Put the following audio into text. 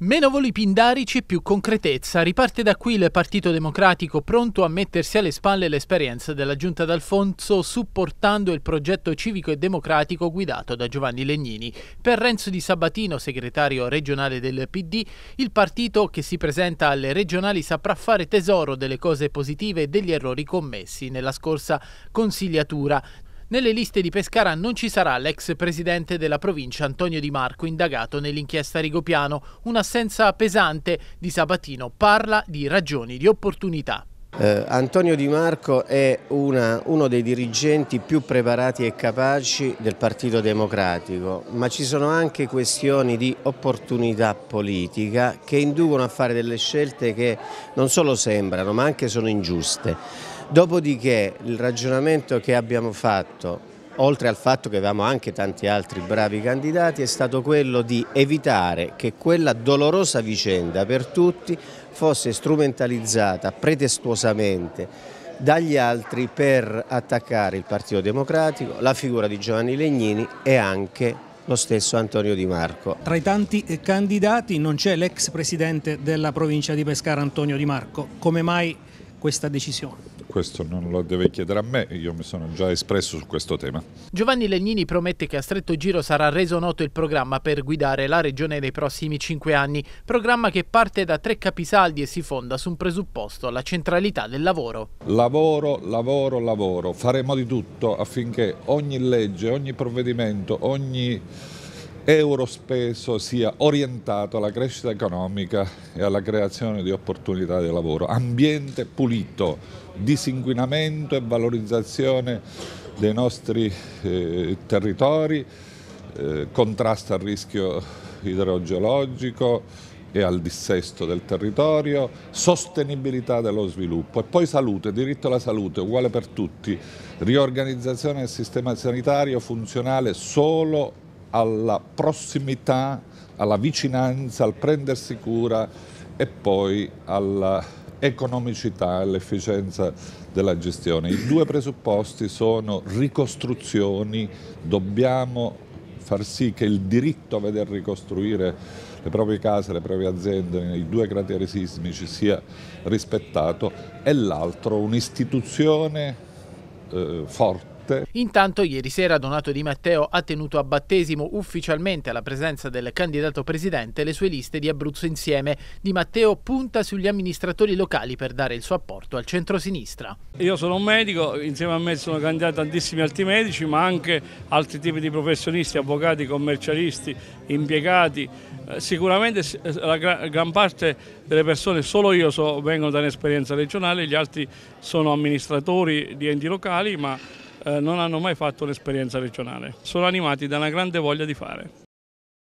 Meno voli pindarici e più concretezza. Riparte da qui il Partito Democratico pronto a mettersi alle spalle l'esperienza della giunta d'Alfonso supportando il progetto civico e democratico guidato da Giovanni Legnini. Per Renzo Di Sabatino, segretario regionale del PD, il partito che si presenta alle regionali saprà fare tesoro delle cose positive e degli errori commessi nella scorsa consigliatura. Nelle liste di Pescara non ci sarà l'ex presidente della provincia Antonio Di Marco, indagato nell'inchiesta Rigopiano, un'assenza pesante di Sabatino parla di ragioni di opportunità. Eh, Antonio Di Marco è una, uno dei dirigenti più preparati e capaci del Partito Democratico, ma ci sono anche questioni di opportunità politica che inducono a fare delle scelte che non solo sembrano, ma anche sono ingiuste. Dopodiché il ragionamento che abbiamo fatto oltre al fatto che avevamo anche tanti altri bravi candidati, è stato quello di evitare che quella dolorosa vicenda per tutti fosse strumentalizzata pretestuosamente dagli altri per attaccare il Partito Democratico, la figura di Giovanni Legnini e anche lo stesso Antonio Di Marco. Tra i tanti candidati non c'è l'ex presidente della provincia di Pescara Antonio Di Marco, come mai questa decisione? questo non lo deve chiedere a me, io mi sono già espresso su questo tema. Giovanni Legnini promette che a stretto giro sarà reso noto il programma per guidare la regione nei prossimi cinque anni, programma che parte da tre capisaldi e si fonda su un presupposto, la centralità del lavoro. Lavoro, lavoro, lavoro. Faremo di tutto affinché ogni legge, ogni provvedimento, ogni euro speso sia orientato alla crescita economica e alla creazione di opportunità di lavoro. Ambiente pulito, disinquinamento e valorizzazione dei nostri eh, territori, eh, contrasto al rischio idrogeologico e al dissesto del territorio, sostenibilità dello sviluppo e poi salute, diritto alla salute uguale per tutti, riorganizzazione del sistema sanitario funzionale solo alla prossimità, alla vicinanza, al prendersi cura e poi all'economicità e all'efficienza della gestione. I due presupposti sono ricostruzioni, dobbiamo far sì che il diritto a veder ricostruire le proprie case, le proprie aziende i due crateri sismici sia rispettato e l'altro un'istituzione eh, forte notte. Intanto ieri sera Donato Di Matteo ha tenuto a battesimo ufficialmente alla presenza del candidato presidente le sue liste di Abruzzo Insieme. Di Matteo punta sugli amministratori locali per dare il suo apporto al centro-sinistra. Io sono un medico, insieme a me sono candidati tantissimi altri medici ma anche altri tipi di professionisti, avvocati, commercialisti, impiegati. Eh, sicuramente eh, la gran parte delle persone, solo io so, vengono da un'esperienza regionale, gli altri sono amministratori di enti locali ma eh, non hanno mai fatto un'esperienza regionale, sono animati da una grande voglia di fare.